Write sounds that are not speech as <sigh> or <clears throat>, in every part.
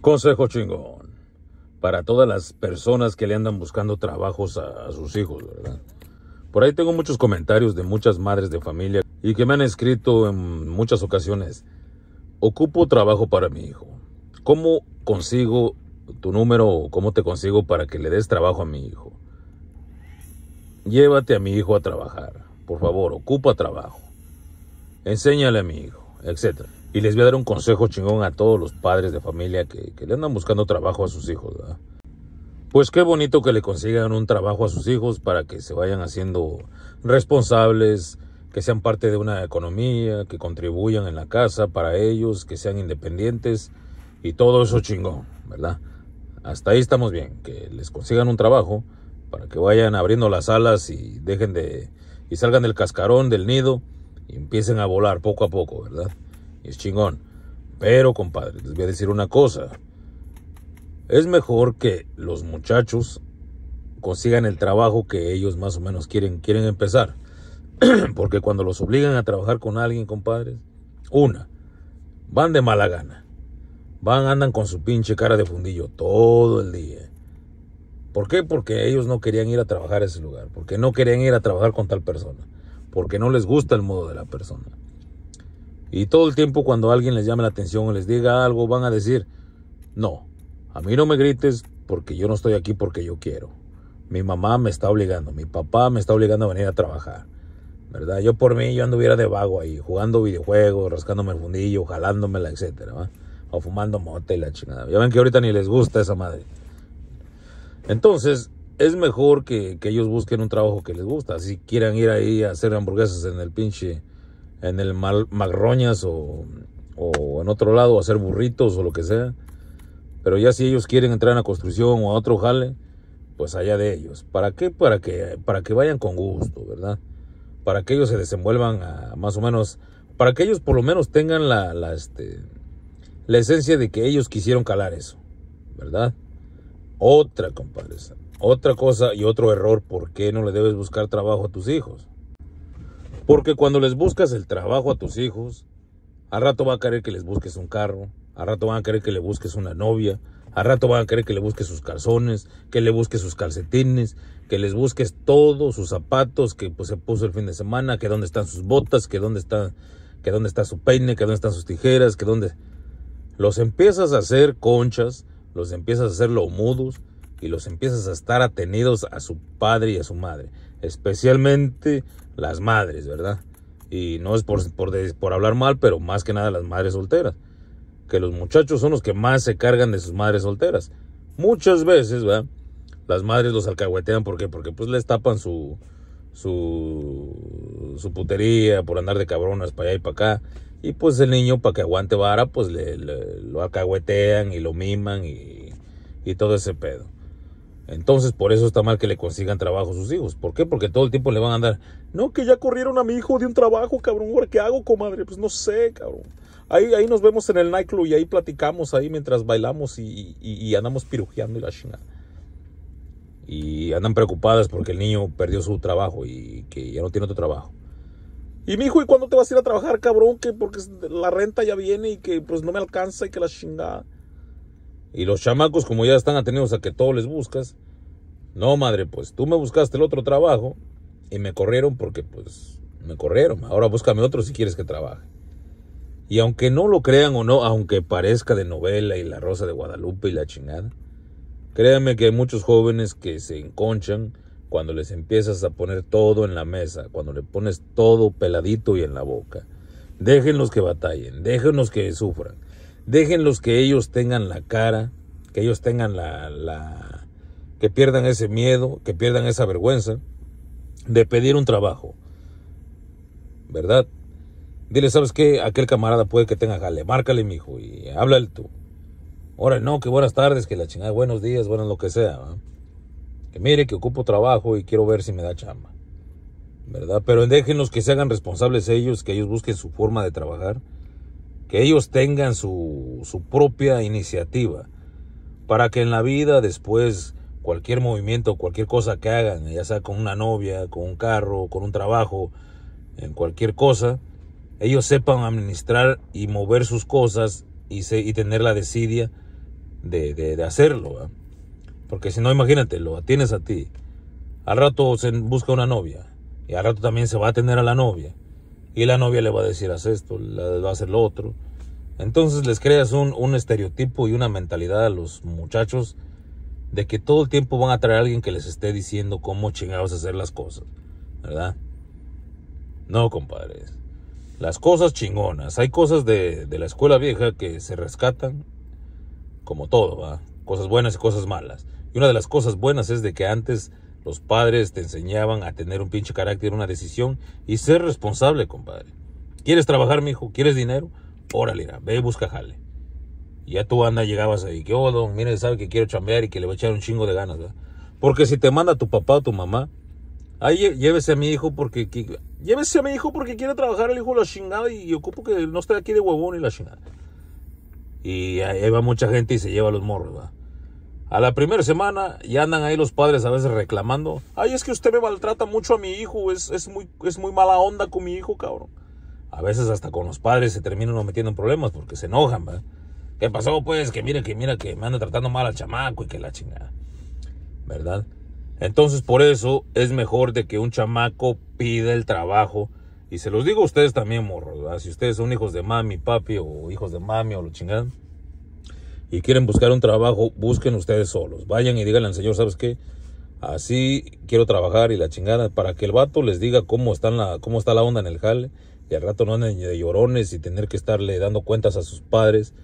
Consejo chingón. Para todas las personas que le andan buscando trabajos a, sus hijos, ¿verdad? Por ahí tengo muchos comentarios de muchas madres de familia y que me han escrito en muchas ocasiones. Ocupo trabajo para mi hijo. ¿Cómo consigo tu número o cómo te consigo para que le des trabajo a mi hijo? Llévate a mi hijo a trabajar. Por favor, ocupa trabajo. Enséñale a mi hijo, etcétera. Y les voy a dar un consejo chingón a todos los padres de familia que, le andan buscando trabajo a sus hijos. Pues qué bonito que le consigan un trabajo a sus hijos para que se vayan haciendo responsables, que sean parte de una economía, que contribuyan en la casa para ellos, que sean independientes y todo eso chingón, ¿verdad? Hasta ahí estamos bien, que les consigan un trabajo para que vayan abriendo las alas y dejen de y salgan del cascarón, del nido y empiecen a volar poco a poco, ¿verdad? es chingón. Pero, compadre, les voy a decir una cosa. Es mejor que los muchachos consigan el trabajo que ellos más o menos quieren, quieren empezar. <clears throat> Porque cuando los obligan a trabajar con alguien, compadre una, van de mala gana. Van, andan con su pinche cara de fundillo todo el día. ¿Por qué? Porque ellos no querían ir a trabajar a ese lugar, porque no querían ir a trabajar con tal persona, porque no les gusta el modo de la persona. Y todo el tiempo cuando alguien les llame la atención o les diga algo, van a decir, no, a mí no me grites porque yo no estoy aquí porque yo quiero. Mi mamá me está obligando, mi papá me está obligando a venir a trabajar. ¿Verdad? Yo por mí, yo anduviera de vago ahí, jugando videojuegos, rascándome el fundillo, jalándomela, etcétera, O fumando motel, la chingada. Ya ven que ahorita ni les gusta esa madre. Entonces, es mejor que, ellos busquen un trabajo que les gusta. Si quieran ir ahí a hacer hamburguesas en el pinche en el mal, Magroñas o, en otro lado, hacer burritos o lo que sea. Pero ya si ellos quieren entrar en la construcción o a otro jale, pues allá de ellos. ¿Para qué? Para que, para que vayan con gusto, ¿verdad? Para que ellos se desenvuelvan más o menos, para que ellos por lo menos tengan la, este, la esencia de que ellos quisieron calar eso, ¿verdad? Otra, compadre otra cosa y otro error, ¿por qué no le debes buscar trabajo a tus hijos? Porque cuando les buscas el trabajo a tus hijos, al rato va a querer que les busques un carro, al rato van a querer que le busques una novia, al rato van a querer que le busques sus calzones, que le busques sus calcetines, que les busques todos sus zapatos que pues, se puso el fin de semana, que dónde están sus botas, que dónde está, que dónde está su peine, que dónde están sus tijeras, que dónde... Los empiezas a hacer conchas, los empiezas a hacer mudos, y los empiezas a estar atenidos a su padre y a su madre, especialmente las madres, ¿verdad? Y no es por, por, hablar mal, pero más que nada las madres solteras, que los muchachos son los que más se cargan de sus madres solteras. Muchas veces, ¿verdad? Las madres los alcahuetean, ¿por qué? Porque pues les tapan su, su, su putería por andar de cabronas para allá y para acá. Y pues el niño, para que aguante vara, pues lo alcahuetean y lo miman y, y todo ese pedo. Entonces, por eso está mal que le consigan trabajo a sus hijos. ¿Por qué? Porque todo el tiempo le van a andar. No, que ya corrieron a mi hijo de un trabajo, cabrón. qué hago, comadre? Pues no sé, cabrón. Ahí, ahí nos vemos en el nightclub y ahí platicamos, ahí mientras bailamos y, andamos pirujeando y la chingada. Y andan preocupadas porque el niño perdió su trabajo y que ya no tiene otro trabajo. Y mi hijo, ¿y cuándo te vas a ir a trabajar, cabrón? Que porque la renta ya viene y que pues no me alcanza y que la chingada. Y los chamacos, como ya están atenidos a que todo les buscas, no, madre, pues tú me buscaste el otro trabajo y me corrieron porque, pues, me corrieron. Ahora búscame otro si quieres que trabaje. Y aunque no lo crean o no, aunque parezca de novela y la rosa de Guadalupe y la chingada, créanme que hay muchos jóvenes que se enconchan cuando les empiezas a poner todo en la mesa, cuando le pones todo peladito y en la boca. Déjenlos que batallen, déjenlos que sufran. Déjenlos que ellos tengan la cara, que ellos tengan la, que pierdan ese miedo, que pierdan esa vergüenza de pedir un trabajo. ¿Verdad? Dile, ¿sabes qué? Aquel camarada puede que tenga jale, márcale, mijo, y háblale tú. Ahora, no, que buenas tardes, que la chingada, buenos días, bueno, lo que sea. Que mire, que ocupo trabajo y quiero ver si me da chamba. ¿Verdad? Pero déjenlos que se hagan responsables ellos, que ellos busquen su forma de trabajar que ellos tengan su, propia iniciativa para que en la vida después cualquier movimiento, cualquier cosa que hagan, ya sea con una novia, con un carro, con un trabajo, en cualquier cosa, ellos sepan administrar y mover sus cosas y, tener la desidia de, hacerlo. Porque si no, imagínate, lo tienes a ti. Al rato se busca una novia y al rato también se va a tener a la novia y la novia le va a decir haz esto, le va a hacer lo otro. Entonces les creas un, estereotipo y una mentalidad a los muchachos de que todo el tiempo van a traer a alguien que les esté diciendo cómo chingados hacer las cosas, ¿verdad? No, compadres. Las cosas chingonas. Hay cosas de, de la escuela vieja que se rescatan, como todo, ¿va? Cosas buenas y cosas malas. Y una de las cosas buenas es de que antes los padres te enseñaban a tener un pinche carácter, una decisión y ser responsable, compadre. ¿Quieres trabajar, mi hijo? ¿Quieres dinero? Órale, irá, ve y busca jale. Y ya tú anda, llegabas ahí, que, oh, don, mire, sabe que quiero chambear y que le va a echar un chingo de ganas, ¿verdad? Porque si te manda tu papá o tu mamá, ahí llévese a mi hijo porque, llévese a mi hijo porque quiere trabajar el hijo la chingada y, y ocupo que no esté aquí de huevón y la chingada. Y ahí va mucha gente y se lleva a los morros, ¿verdad? A la primera semana ya andan ahí los padres a veces reclamando. Ay, es que usted me maltrata mucho a mi hijo. Es, muy, es muy mala onda con mi hijo, cabrón. A veces hasta con los padres se terminan uno metiendo en problemas porque se enojan, ¿verdad? ¿Qué pasó, pues? Que mira, que mira, que me anda tratando mal al chamaco y que la chingada. ¿Verdad? Entonces, por eso es mejor de que un chamaco pida el trabajo. Y se los digo a ustedes también, morros, Si ustedes son hijos de mami, papi o hijos de mami o lo chingan y quieren buscar un trabajo, busquen ustedes solos. Vayan y díganle al señor, ¿sabes qué? Así quiero trabajar y la chingada, para que el vato les diga cómo, están la, cómo está la onda en el jale y al rato no anden de llorones y tener que estarle dando cuentas a sus padres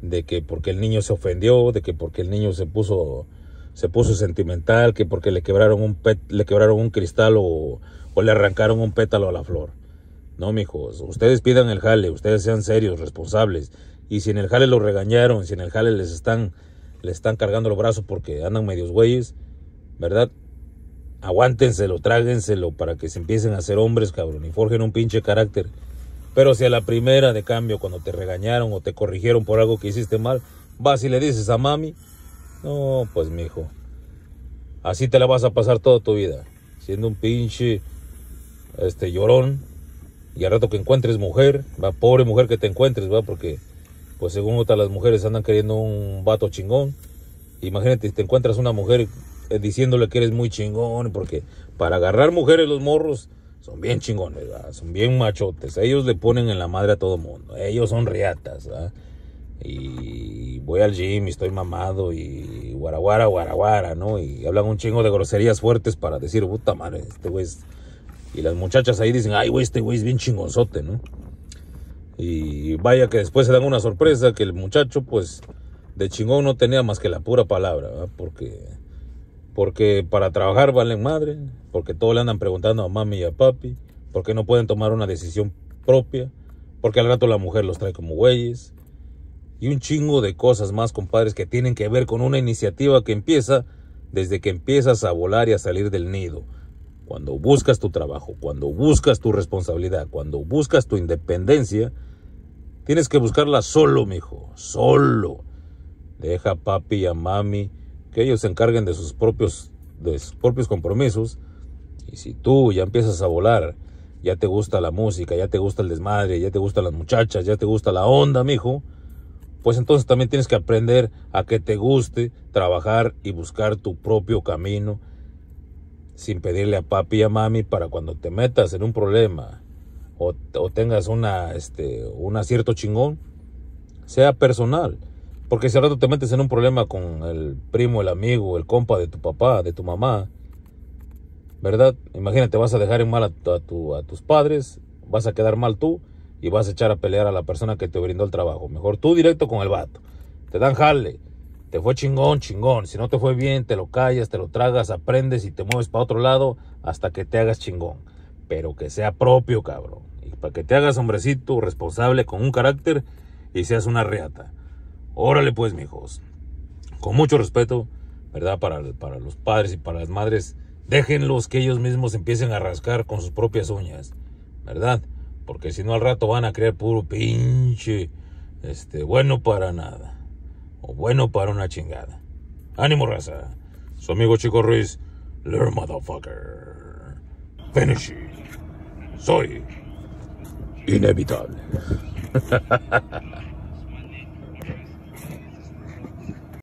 de que porque el niño se ofendió, de que porque el niño se puso se puso sentimental, que porque le quebraron un pet, le quebraron un cristal o, o le arrancaron un pétalo a la flor. No, mijos, ustedes pidan el jale, ustedes sean serios, responsables. Y si en el jale lo regañaron, si en el jale les están, les están cargando los brazos porque andan medios güeyes, ¿verdad? Aguántenselo, tráguenselo para que se empiecen a hacer hombres, cabrón, y forjen un pinche carácter. Pero si a la primera de cambio, cuando te regañaron o te corrigieron por algo que hiciste mal, vas y le dices a mami, no, pues mijo, así te la vas a pasar toda tu vida, siendo un pinche este llorón, y al rato que encuentres mujer, va, pobre mujer que te encuentres, va, porque pues según otras las mujeres andan queriendo un vato chingón. Imagínate, te encuentras una mujer eh, diciéndole que eres muy chingón, porque para agarrar mujeres los morros son bien chingones, son bien machotes. Ellos le ponen en la madre a todo mundo. Ellos son riatas. Y voy al gym y estoy mamado y guaraguara, guaraguara, ¿no? Y hablan un chingo de groserías fuertes para decir, puta madre, este güey es... Y las muchachas ahí dicen, ay, güey, este güey es bien chingonzote, ¿no? Y vaya que después se dan una sorpresa que el muchacho, pues, de chingón no tenía más que la pura palabra, ¿verdad? porque porque para trabajar valen madre, porque todo le andan preguntando a mami y a papi, porque no pueden tomar una decisión propia, porque al rato la mujer los trae como güeyes, y un chingo de cosas más, compadres, que tienen que ver con una iniciativa que empieza desde que empiezas a volar y a salir del nido. Cuando buscas tu trabajo, cuando buscas tu responsabilidad, cuando buscas tu independencia, Tienes que buscarla solo, hijo, solo. Deja a papi y a mami que ellos se encarguen de sus propios, de sus propios compromisos. Y si tú ya empiezas a volar, ya te gusta la música, ya te gusta el desmadre, ya te gustan las muchachas, ya te gusta la onda, hijo, pues entonces también tienes que aprender a que te guste trabajar y buscar tu propio camino sin pedirle a papi y a mami para cuando te metas en un problema o, tengas una, este, un acierto chingón, sea personal. Porque si al rato te metes en un problema con el primo, el amigo, el compa de tu papá, de tu mamá, ¿verdad? Imagínate, vas a dejar en mal a, a, a, tus padres, vas a quedar mal tú y vas a echar a pelear a la persona que te brindó el trabajo. Mejor tú directo con el vato. Te dan jale. Te fue chingón, chingón. Si no te fue bien, te lo callas, te lo tragas, aprendes y te mueves para otro lado hasta que te hagas chingón. Pero que sea propio, cabrón para que te hagas hombrecito responsable con un carácter y seas una reata. Órale pues, mijos. Con mucho respeto, ¿verdad? Para, para los padres y para las madres, déjenlos que ellos mismos empiecen a rascar con sus propias uñas, ¿verdad? Porque si no al rato van a crear puro pinche, este, bueno para nada. O bueno para una chingada. Ánimo, raza. Su amigo Chico Ruiz, little motherfucker. Finish. Soy Inévitable. <laughs>